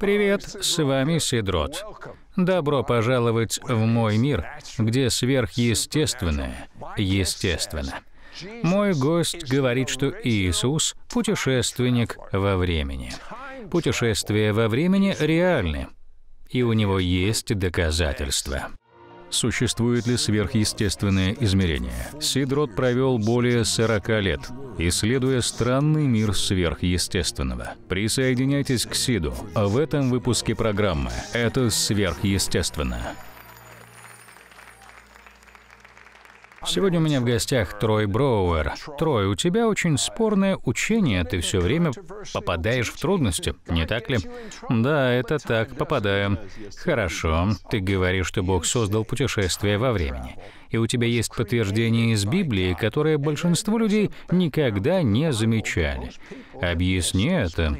Привет, с вами Сидрот. Добро пожаловать в мой мир, где сверхъестественное естественно. Мой гость говорит, что Иисус – путешественник во времени. Путешествие во времени реальны, и у него есть доказательства существует ли сверхъестественное измерение. Сидрот провел более 40 лет, исследуя странный мир сверхъестественного. Присоединяйтесь к Сиду в этом выпуске программы «Это сверхъестественно». Сегодня у меня в гостях Трой Броуэр. Трой, у тебя очень спорное учение, ты все время попадаешь в трудности, не так ли? Да, это так, попадаю. Хорошо, ты говоришь, что Бог создал путешествие во времени. И у тебя есть подтверждение из Библии, которое большинство людей никогда не замечали. Объясни это.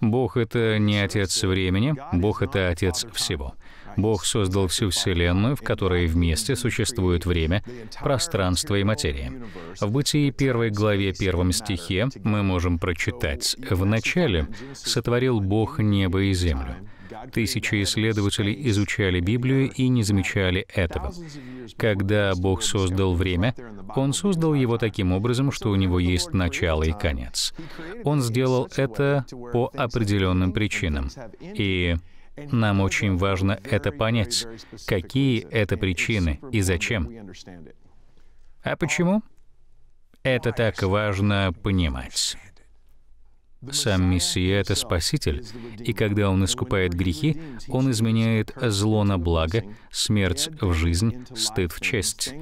Бог — это не Отец времени, Бог — это Отец всего. Бог создал всю Вселенную, в которой вместе существует время, пространство и материя. В Бытии первой главе первом стихе мы можем прочитать «Вначале сотворил Бог небо и землю». Тысячи исследователей изучали Библию и не замечали этого. Когда Бог создал время, Он создал его таким образом, что у него есть начало и конец. Он сделал это по определенным причинам. И нам очень важно это понять, какие это причины и зачем. А почему? Это так важно понимать. Сам Мессия — это Спаситель, и когда Он искупает грехи, Он изменяет зло на благо, смерть в жизнь, стыд в честь.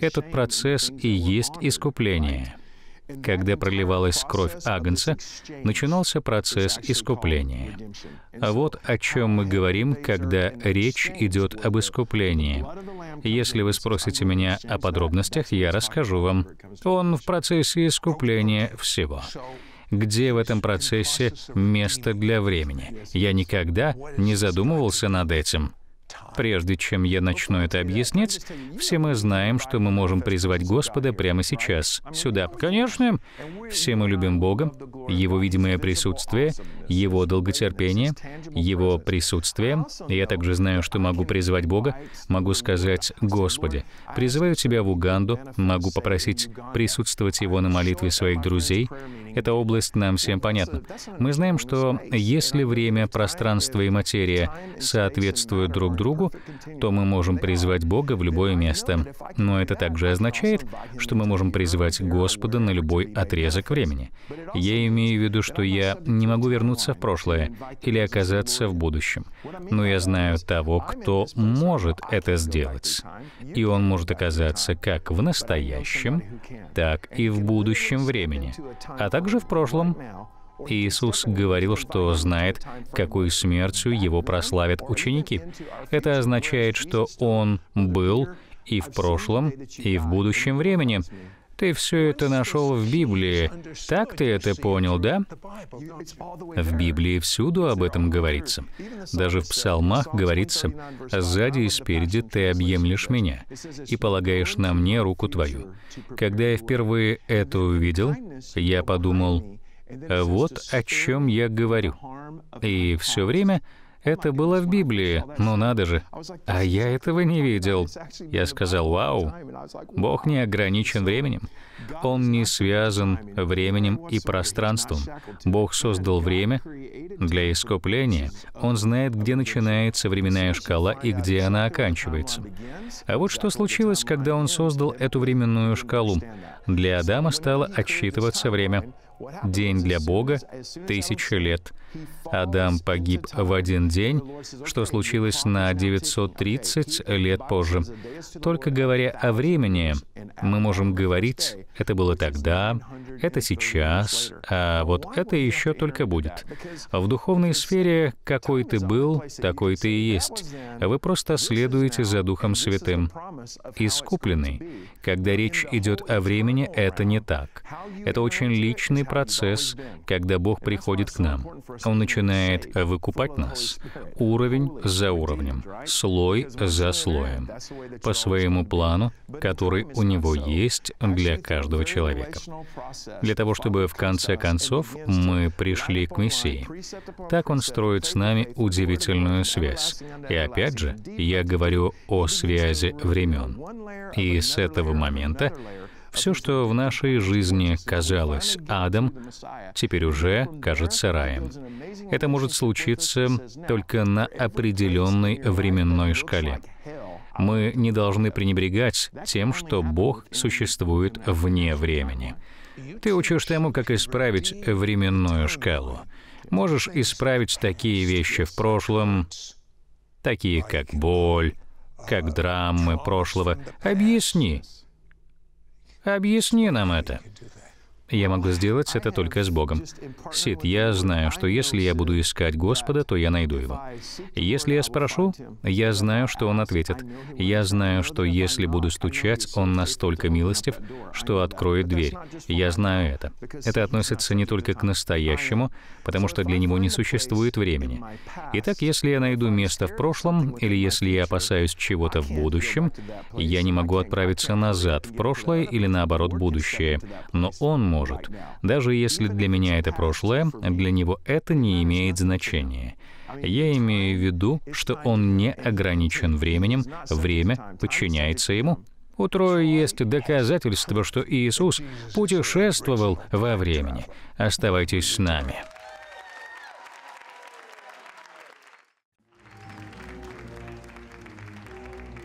Этот процесс и есть искупление — когда проливалась кровь Агнца, начинался процесс искупления. А вот о чем мы говорим, когда речь идет об искуплении. Если вы спросите меня о подробностях, я расскажу вам. Он в процессе искупления всего где в этом процессе место для времени. Я никогда не задумывался над этим. Прежде чем я начну это объяснять, все мы знаем, что мы можем призвать Господа прямо сейчас, сюда. Конечно, все мы любим Бога, Его видимое присутствие, Его долготерпение, Его присутствие. Я также знаю, что могу призвать Бога, могу сказать «Господи, призываю Тебя в Уганду, могу попросить присутствовать Его на молитве своих друзей». Эта область нам всем понятна. Мы знаем, что если время, пространство и материя соответствуют друг другу, Богу, то мы можем призвать Бога в любое место. Но это также означает, что мы можем призвать Господа на любой отрезок времени. Я имею в виду, что я не могу вернуться в прошлое или оказаться в будущем. Но я знаю того, кто может это сделать. И он может оказаться как в настоящем, так и в будущем времени, а также в прошлом Иисус говорил, что знает, какой смертью его прославят ученики. Это означает, что он был и в прошлом, и в будущем времени. Ты все это нашел в Библии. Так ты это понял, да? В Библии всюду об этом говорится. Даже в псалмах говорится «Сзади и спереди ты объемлешь меня и полагаешь на мне руку твою». Когда я впервые это увидел, я подумал, вот о чем я говорю. И все время это было в Библии, ну надо же. А я этого не видел. Я сказал, вау, Бог не ограничен временем. Он не связан временем и пространством. Бог создал время для искупления. Он знает, где начинается временная шкала и где она оканчивается. А вот что случилось, когда он создал эту временную шкалу. Для Адама стало отсчитываться время. День для Бога — тысяча лет. Адам погиб в один день, что случилось на 930 лет позже. Только говоря о времени, мы можем говорить, это было тогда, это сейчас, а вот это еще только будет. В духовной сфере какой ты был, такой ты и есть. Вы просто следуете за Духом Святым. Искупленный. Когда речь идет о времени, это не так. Это очень личный естественный процесс, когда Бог приходит к нам. Он начинает выкупать нас уровень за уровнем, слой за слоем, по своему плану, который у Него есть для каждого человека. Для того, чтобы в конце концов мы пришли к Мессии. Так Он строит с нами удивительную связь. И опять же, я говорю о связи времен. И с этого момента все, что в нашей жизни казалось адом, теперь уже кажется раем. Это может случиться только на определенной временной шкале. Мы не должны пренебрегать тем, что Бог существует вне времени. Ты учишь тому, как исправить временную шкалу. Можешь исправить такие вещи в прошлом, такие как боль, как драмы прошлого. Объясни, Объясни нам это. Я могу сделать это только с Богом. Сид, я знаю, что если я буду искать Господа, то я найду Его. Если я спрошу, я знаю, что Он ответит. Я знаю, что если буду стучать, Он настолько милостив, что откроет дверь. Я знаю это. Это относится не только к настоящему, потому что для него не существует времени. Итак, если я найду место в прошлом, или если я опасаюсь чего-то в будущем, я не могу отправиться назад в прошлое или наоборот в будущее, но Он поможет. Даже если для меня это прошлое, для него это не имеет значения. Я имею в виду, что он не ограничен временем, время подчиняется ему. У Трои есть доказательство, что Иисус путешествовал во времени. Оставайтесь с нами.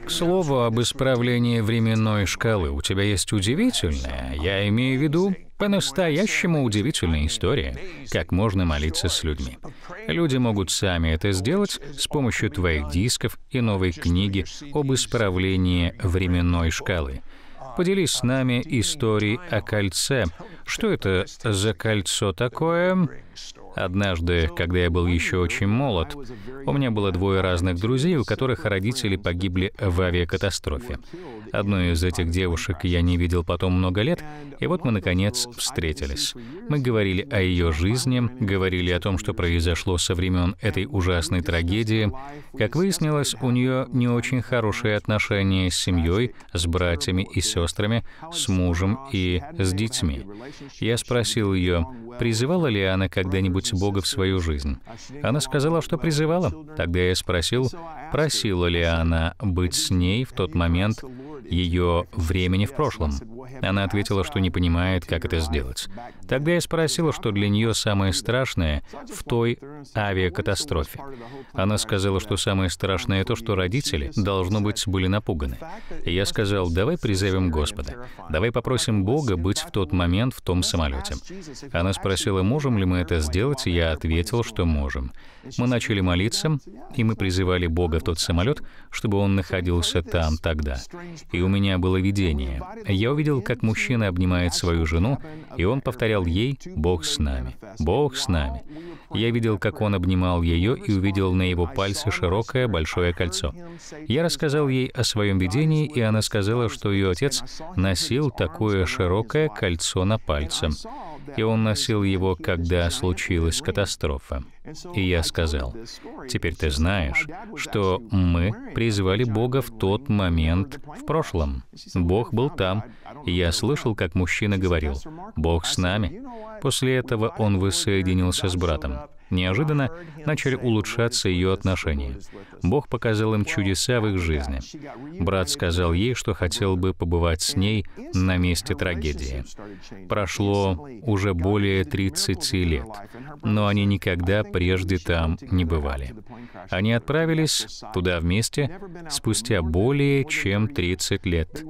К слову об исправлении временной шкалы, у тебя есть удивительная, я имею в виду по-настоящему удивительная история, как можно молиться с людьми. Люди могут сами это сделать с помощью твоих дисков и новой книги об исправлении временной шкалы. Поделись с нами историей о кольце. Что это за кольцо такое? Однажды, когда я был еще очень молод, у меня было двое разных друзей, у которых родители погибли в авиакатастрофе. Одну из этих девушек я не видел потом много лет, и вот мы, наконец, встретились. Мы говорили о ее жизни, говорили о том, что произошло со времен этой ужасной трагедии. Как выяснилось, у нее не очень хорошие отношения с семьей, с братьями и сестрами, с мужем и с детьми. Я спросил ее, призывала ли она когда-нибудь принимать Бога в свою жизнь. Она сказала, что призывала. Тогда я спросил, просила ли она быть с ней в тот момент ее времени в прошлом. Она ответила, что не понимает, как это сделать. Тогда я спросил, что для нее самое страшное в той авиакатастрофе. Она сказала, что самое страшное то, что родители, должно быть, были напуганы. И я сказал, давай призовем Господа, давай попросим Бога быть в тот момент в том самолете. Она спросила, можем ли мы это сделать, сделать, я ответил, что можем. Мы начали молиться, и мы призывали Бога в тот самолет, чтобы он находился там тогда. И у меня было видение. Я увидел, как мужчина обнимает свою жену, и он повторял ей «Бог с нами, Бог с нами». Я видел, как он обнимал ее и увидел на его пальце широкое большое кольцо. Я рассказал ей о своем видении, и она сказала, что ее отец носил такое широкое кольцо на пальце и он носил его, когда случилась катастрофа. И я сказал, «Теперь ты знаешь, что мы призвали Бога в тот момент в прошлом. Бог был там, и я слышал, как мужчина говорил, «Бог с нами». После этого он воссоединился с братом. Неожиданно начали улучшаться ее отношения. Бог показал им чудеса в их жизни. Брат сказал ей, что хотел бы побывать с ней на месте трагедии. Прошло уже более 30 лет, но они никогда прежде там не бывали. Они отправились туда вместе спустя более чем 30 лет.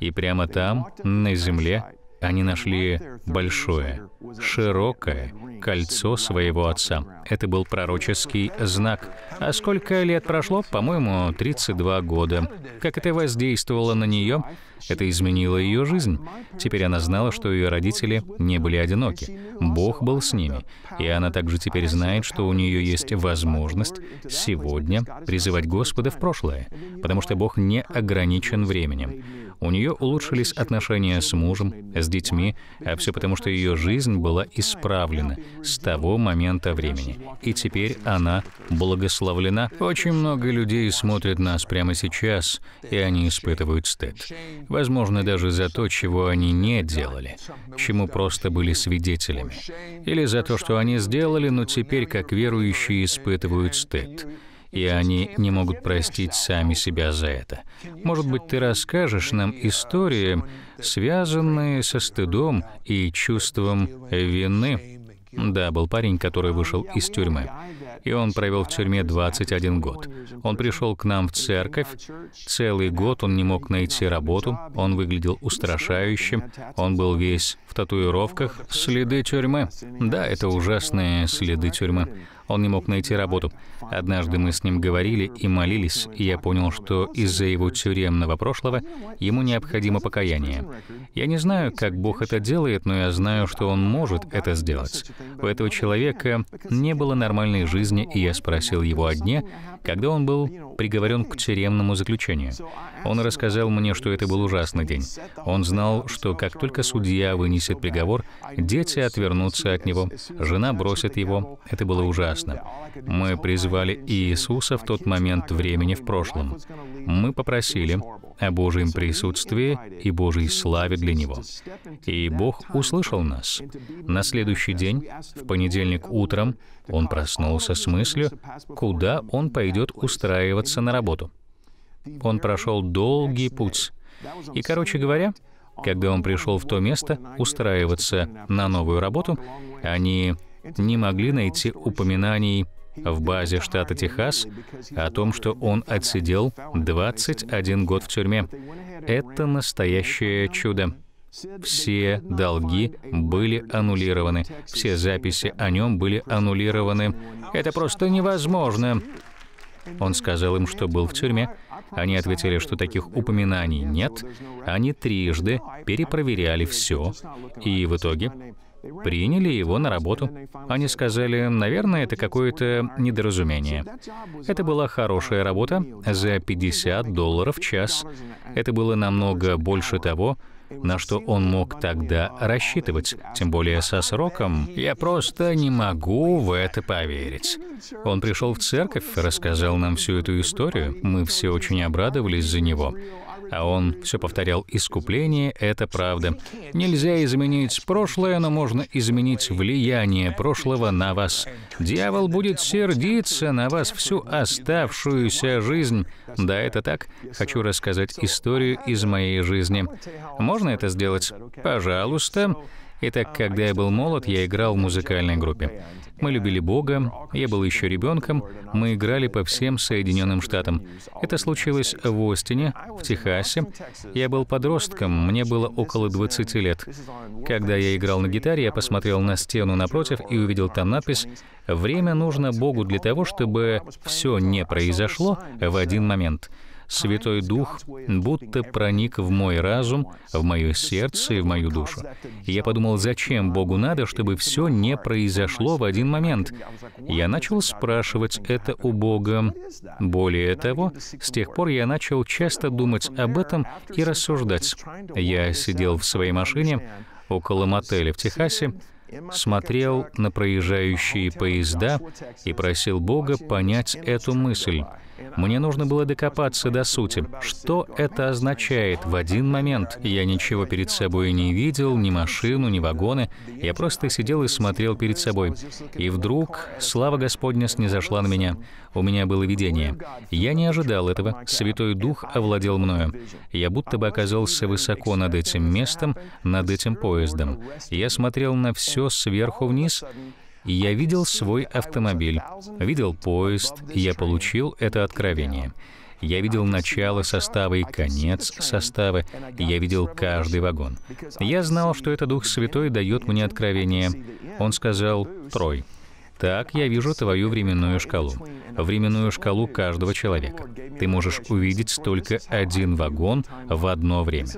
И прямо там, на земле, они нашли большое, широкое кольцо своего отца. Это был пророческий знак. А сколько лет прошло? По-моему, 32 года. Как это воздействовало на нее? Это изменило ее жизнь. Теперь она знала, что ее родители не были одиноки. Бог был с ними. И она также теперь знает, что у нее есть возможность сегодня призывать Господа в прошлое, потому что Бог не ограничен временем. У нее улучшились отношения с мужем, с детьми, а все потому, что ее жизнь была исправлена с того момента времени. И теперь она благословлена. Очень много людей смотрят нас прямо сейчас, и они испытывают стыд. Возможно, даже за то, чего они не делали, чему просто были свидетелями. Или за то, что они сделали, но теперь, как верующие, испытывают стыд и они не могут простить сами себя за это. Может быть, ты расскажешь нам истории, связанные со стыдом и чувством вины? Да, был парень, который вышел из тюрьмы. И он провел в тюрьме 21 год. Он пришел к нам в церковь. Целый год он не мог найти работу. Он выглядел устрашающим. Он был весь в татуировках. Следы тюрьмы. Да, это ужасные следы тюрьмы. Он не мог найти работу. Однажды мы с ним говорили и молились, и я понял, что из-за его тюремного прошлого ему необходимо покаяние. Я не знаю, как Бог это делает, но я знаю, что Он может это сделать. У этого человека не было нормальной жизни, и я спросил его о дне, когда он был приговорен к тюремному заключению. Он рассказал мне, что это был ужасный день. Он знал, что как только судья вынесет приговор, дети отвернутся от него, жена бросит его. Это было ужасно. Мы призвали Иисуса в тот момент времени в прошлом. Мы попросили о Божьем присутствии и Божьей славе для него. И Бог услышал нас. На следующий день, в понедельник утром, он проснулся с мыслью, куда он пойдет устраиваться на работу. Он прошел долгий путь. И, короче говоря, когда он пришел в то место устраиваться на новую работу, они не могли найти упоминаний в базе штата Техас о том, что он отсидел 21 год в тюрьме. Это настоящее чудо. Все долги были аннулированы, все записи о нем были аннулированы. Это просто невозможно. Он сказал им, что был в тюрьме, они ответили, что таких упоминаний нет. Они трижды перепроверяли все, и в итоге приняли его на работу. Они сказали, наверное, это какое-то недоразумение. Это была хорошая работа за 50 долларов в час. Это было намного больше того, на что он мог тогда рассчитывать, тем более со сроком. Я просто не могу в это поверить. Он пришел в церковь, рассказал нам всю эту историю. Мы все очень обрадовались за него. А он все повторял, искупление — это правда. Нельзя изменить прошлое, но можно изменить влияние прошлого на вас. Дьявол будет сердиться на вас всю оставшуюся жизнь. Да, это так. Хочу рассказать историю из моей жизни. Можно это сделать? Пожалуйста. Итак, а, когда я был молод, я играл в музыкальной группе. Мы любили Бога, я был еще ребенком, мы играли по всем Соединенным Штатам. Это случилось в Остине, в Техасе. Я был подростком, мне было около 20 лет. Когда я играл на гитаре, я посмотрел на стену напротив и увидел там надпись «Время нужно Богу для того, чтобы все не произошло в один момент». Святой Дух будто проник в мой разум, в мое сердце и в мою душу. И я подумал, зачем Богу надо, чтобы все не произошло в один момент? Я начал спрашивать это у Бога. Более того, с тех пор я начал часто думать об этом и рассуждать. Я сидел в своей машине около мотеля в Техасе, смотрел на проезжающие поезда и просил Бога понять эту мысль. Мне нужно было докопаться до сути. Что это означает? В один момент я ничего перед собой не видел, ни машину, ни вагоны. Я просто сидел и смотрел перед собой. И вдруг слава Господня снизошла на меня. У меня было видение. Я не ожидал этого. Святой Дух овладел мною. Я будто бы оказался высоко над этим местом, над этим поездом. Я смотрел на все сверху вниз, и я видел свой автомобиль, видел поезд, и я получил это откровение. Я видел начало состава и конец состава, и я видел каждый вагон. Я знал, что это Дух Святой дает мне откровение. Он сказал «Трой». Так я вижу твою временную шкалу, временную шкалу каждого человека. Ты можешь увидеть только один вагон в одно время.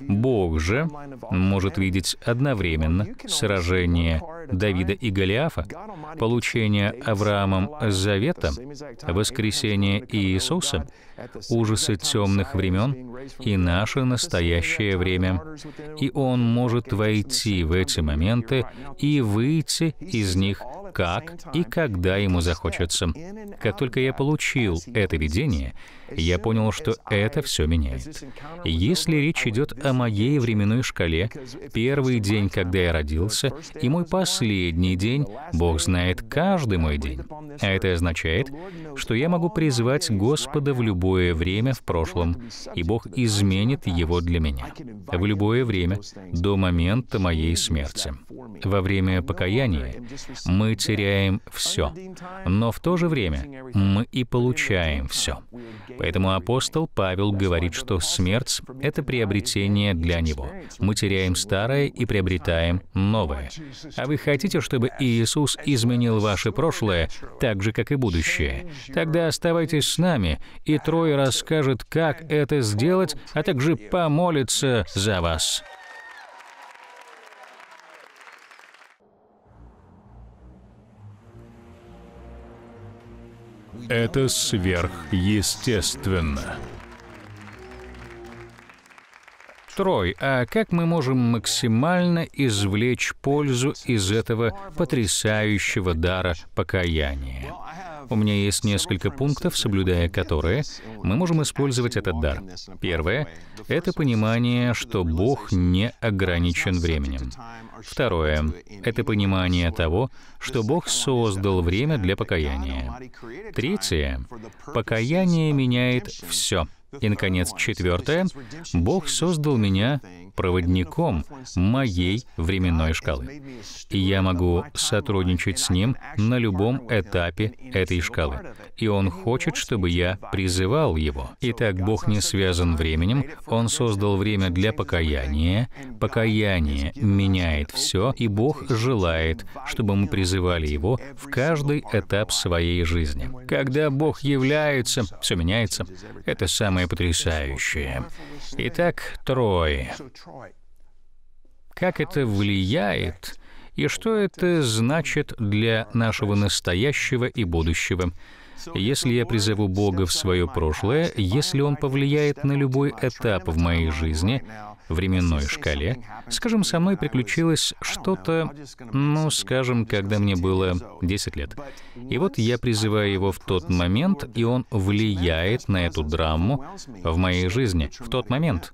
Бог же может видеть одновременно сражение Давида и Голиафа, получение Авраамом Завета, воскресение Иисуса, ужасы темных времен и наше настоящее время. И Он может войти в эти моменты и выйти из них как и когда ему захочется. Как только я получил это видение, я понял, что это все меняет. Если речь идет о моей временной шкале, первый день, когда я родился, и мой пас последний день, Бог знает каждый мой день. А это означает, что я могу призвать Господа в любое время в прошлом, и Бог изменит его для меня. В любое время, до момента моей смерти. Во время покаяния мы теряем все, но в то же время мы и получаем все. Поэтому апостол Павел говорит, что смерть — это приобретение для него. Мы теряем старое и приобретаем новое. А вы Хотите, чтобы Иисус изменил ваше прошлое, так же, как и будущее? Тогда оставайтесь с нами, и Трой расскажет, как это сделать, а также помолится за вас. Это сверхъестественно. Трой, а как мы можем максимально извлечь пользу из этого потрясающего дара покаяния? У меня есть несколько пунктов, соблюдая которые, мы можем использовать этот дар. Первое — это понимание, что Бог не ограничен временем. Второе — это понимание того, что Бог создал время для покаяния. Третье — покаяние меняет все — и, наконец, четвертое. Бог создал меня проводником моей временной шкалы. И я могу сотрудничать с ним на любом этапе этой шкалы. И он хочет, чтобы я призывал его. Итак, Бог не связан временем, Он создал время для покаяния. Покаяние меняет все, и Бог желает, чтобы мы призывали Его в каждый этап своей жизни. Когда Бог является, все меняется. Это самое потрясающее. Итак, трое. Как это влияет и что это значит для нашего настоящего и будущего? Если я призову Бога в свое прошлое, если Он повлияет на любой этап в моей жизни, временной шкале, скажем, со мной приключилось что-то, ну, скажем, когда мне было 10 лет. И вот я призываю его в тот момент, и он влияет на эту драму в моей жизни в тот момент.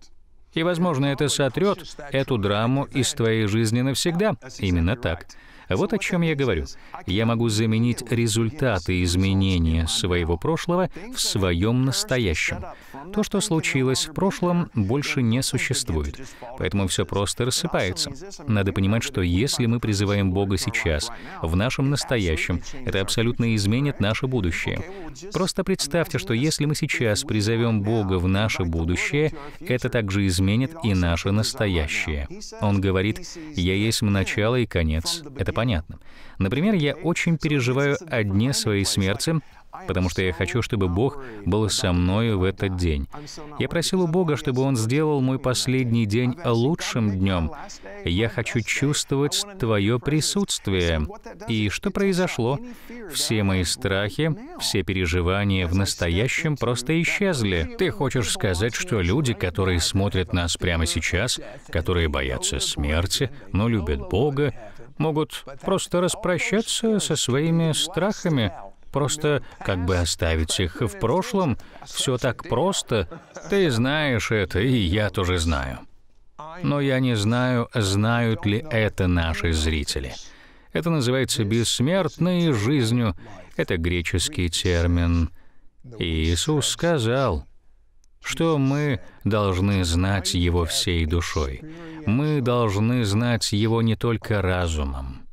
И, возможно, это сотрет эту драму из твоей жизни навсегда. Именно так. Вот о чем я говорю. Я могу заменить результаты изменения своего прошлого в своем настоящем. То, что случилось в прошлом, больше не существует. Поэтому все просто рассыпается. Надо понимать, что если мы призываем Бога сейчас, в нашем настоящем, это абсолютно изменит наше будущее. Просто представьте, что если мы сейчас призовем Бога в наше будущее, это также изменит и наше настоящее. Он говорит, «Я есть начало и конец». Это понятно. Например, я очень переживаю о дне своей смерти, потому что я хочу, чтобы Бог был со мною в этот день. Я просил у Бога, чтобы Он сделал мой последний день лучшим днем. Я хочу чувствовать Твое присутствие. И что произошло? Все мои страхи, все переживания в настоящем просто исчезли. Ты хочешь сказать, что люди, которые смотрят нас прямо сейчас, которые боятся смерти, но любят Бога, могут просто распрощаться со своими страхами, просто как бы оставить их в прошлом. Все так просто. Ты знаешь это, и я тоже знаю. Но я не знаю, знают ли это наши зрители. Это называется бессмертной жизнью. Это греческий термин. Иисус сказал, что мы должны знать Его всей душой. Мы должны знать Его не только разумом,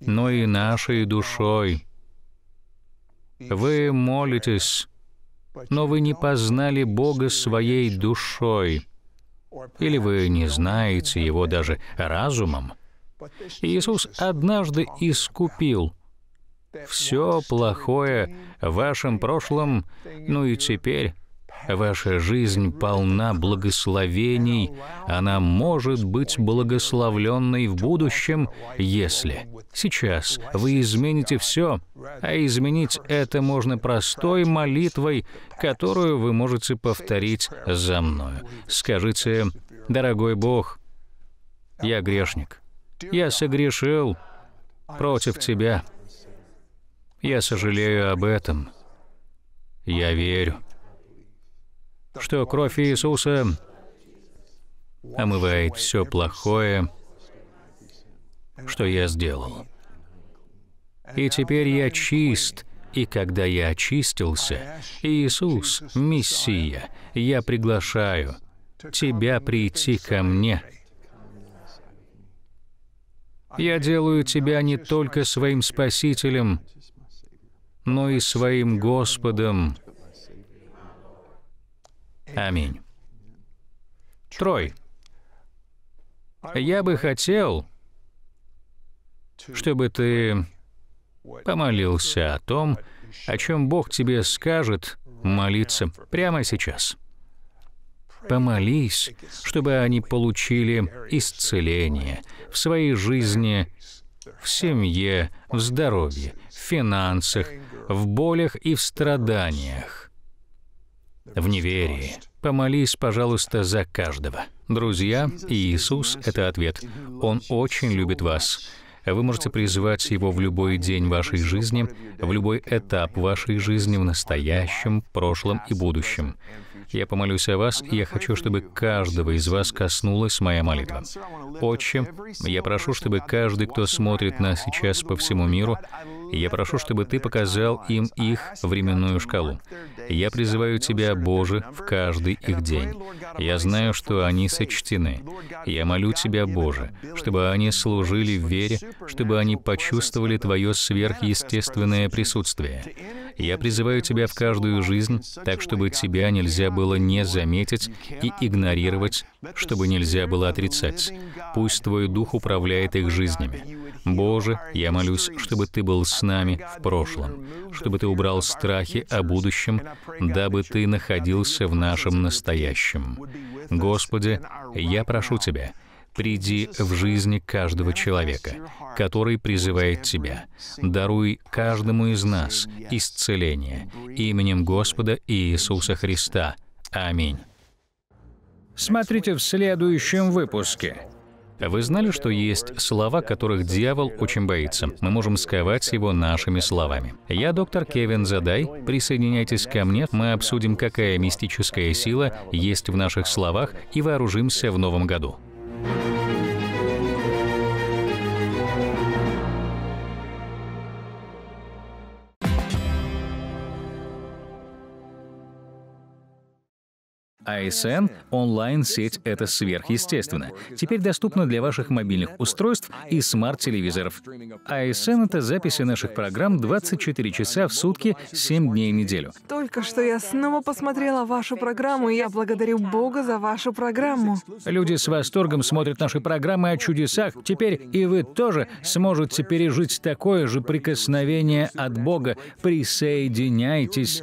но и нашей душой. Вы молитесь, но вы не познали Бога своей душой, или вы не знаете Его даже разумом. Иисус однажды искупил все плохое в вашем прошлом, ну и теперь Ваша жизнь полна благословений, она может быть благословленной в будущем, если сейчас вы измените все, а изменить это можно простой молитвой, которую вы можете повторить за мною. Скажите, «Дорогой Бог, я грешник, я согрешил против Тебя, я сожалею об этом, я верю» что кровь Иисуса омывает все плохое, что я сделал. И теперь я чист, и когда я очистился, Иисус, Мессия, я приглашаю тебя прийти ко мне. Я делаю тебя не только своим Спасителем, но и своим Господом Аминь. Трой, я бы хотел, чтобы ты помолился о том, о чем Бог тебе скажет молиться прямо сейчас. Помолись, чтобы они получили исцеление в своей жизни, в семье, в здоровье, в финансах, в болях и в страданиях в неверии. Помолись, пожалуйста, за каждого. Друзья, Иисус — это ответ. Он очень любит вас. Вы можете призвать Его в любой день вашей жизни, в любой этап вашей жизни, в настоящем, прошлом и будущем. Я помолюсь о вас, и я хочу, чтобы каждого из вас коснулась моя молитва. Отче, я прошу, чтобы каждый, кто смотрит нас сейчас по всему миру, я прошу, чтобы Ты показал им их временную шкалу. Я призываю Тебя, Боже, в каждый их день. Я знаю, что они сочтены. Я молю Тебя, Боже, чтобы они служили в вере, чтобы они почувствовали Твое сверхъестественное присутствие. Я призываю Тебя в каждую жизнь, так, чтобы Тебя нельзя было не заметить и игнорировать, чтобы нельзя было отрицать. Пусть Твой Дух управляет их жизнями. Боже, я молюсь, чтобы Ты был с нами в прошлом, чтобы Ты убрал страхи о будущем, дабы Ты находился в нашем настоящем. Господи, я прошу Тебя, приди в жизни каждого человека, который призывает Тебя. Даруй каждому из нас исцеление именем Господа Иисуса Христа. Аминь. Смотрите в следующем выпуске. Вы знали, что есть слова, которых дьявол очень боится? Мы можем сковать его нашими словами. Я доктор Кевин Задай. Присоединяйтесь ко мне. Мы обсудим, какая мистическая сила есть в наших словах и вооружимся в новом году. ASN а – онлайн-сеть «Это сверхъестественно». Теперь доступно для ваших мобильных устройств и смарт-телевизоров. ASN а — это записи наших программ 24 часа в сутки, 7 дней в неделю. Только что я снова посмотрела вашу программу, и я благодарю Бога за вашу программу. Люди с восторгом смотрят наши программы о чудесах. Теперь и вы тоже сможете пережить такое же прикосновение от Бога. Присоединяйтесь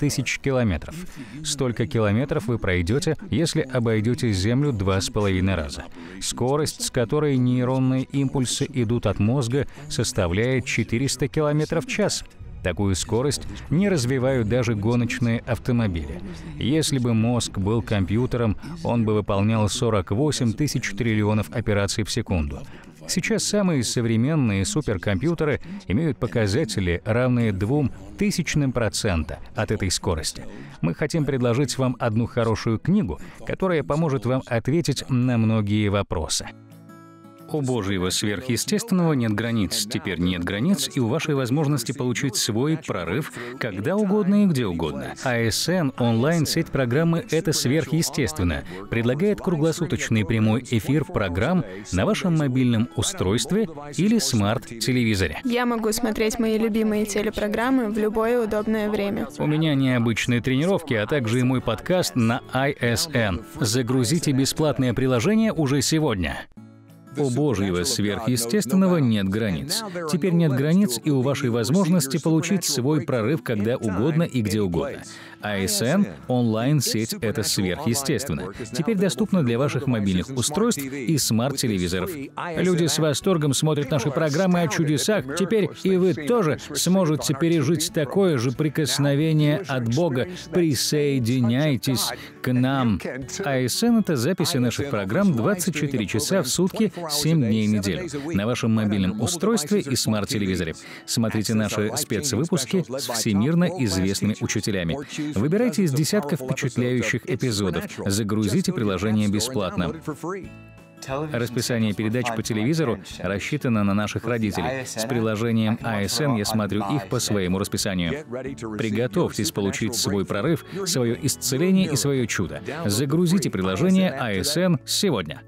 тысяч километров. Столько километров вы пройдете, если обойдете Землю два с половиной раза. Скорость, с которой нейронные импульсы идут от мозга, составляет 400 километров в час. Такую скорость не развивают даже гоночные автомобили. Если бы мозг был компьютером, он бы выполнял 48 тысяч триллионов операций в секунду. Сейчас самые современные суперкомпьютеры имеют показатели, равные двум тысячным процента от этой скорости. Мы хотим предложить вам одну хорошую книгу, которая поможет вам ответить на многие вопросы. У Божьего сверхъестественного нет границ, теперь нет границ и у вашей возможности получить свой прорыв когда угодно и где угодно». ASN, а онлайн-сеть программы «Это сверхъестественно», предлагает круглосуточный прямой эфир программ на вашем мобильном устройстве или смарт-телевизоре. Я могу смотреть мои любимые телепрограммы в любое удобное время. У меня необычные тренировки, а также и мой подкаст на ISN. Загрузите бесплатное приложение уже сегодня. У Божьего сверхъестественного нет границ. Теперь нет границ и у вашей возможности получить свой прорыв когда угодно и где угодно. ASN а – онлайн-сеть — это сверхъестественно. Теперь доступно для ваших мобильных устройств и смарт-телевизоров. Люди с восторгом смотрят наши программы о чудесах. Теперь и вы тоже сможете пережить такое же прикосновение от Бога. Присоединяйтесь к нам. ASN а — это записи наших программ 24 часа в сутки, 7 дней в неделю. На вашем мобильном устройстве и смарт-телевизоре. Смотрите наши спецвыпуски с всемирно известными учителями. Выбирайте из десятков впечатляющих эпизодов, загрузите приложение бесплатно. Расписание передач по телевизору рассчитано на наших родителей. С приложением ASN я смотрю их по своему расписанию. Приготовьтесь получить свой прорыв, свое исцеление и свое чудо. Загрузите приложение ASN сегодня.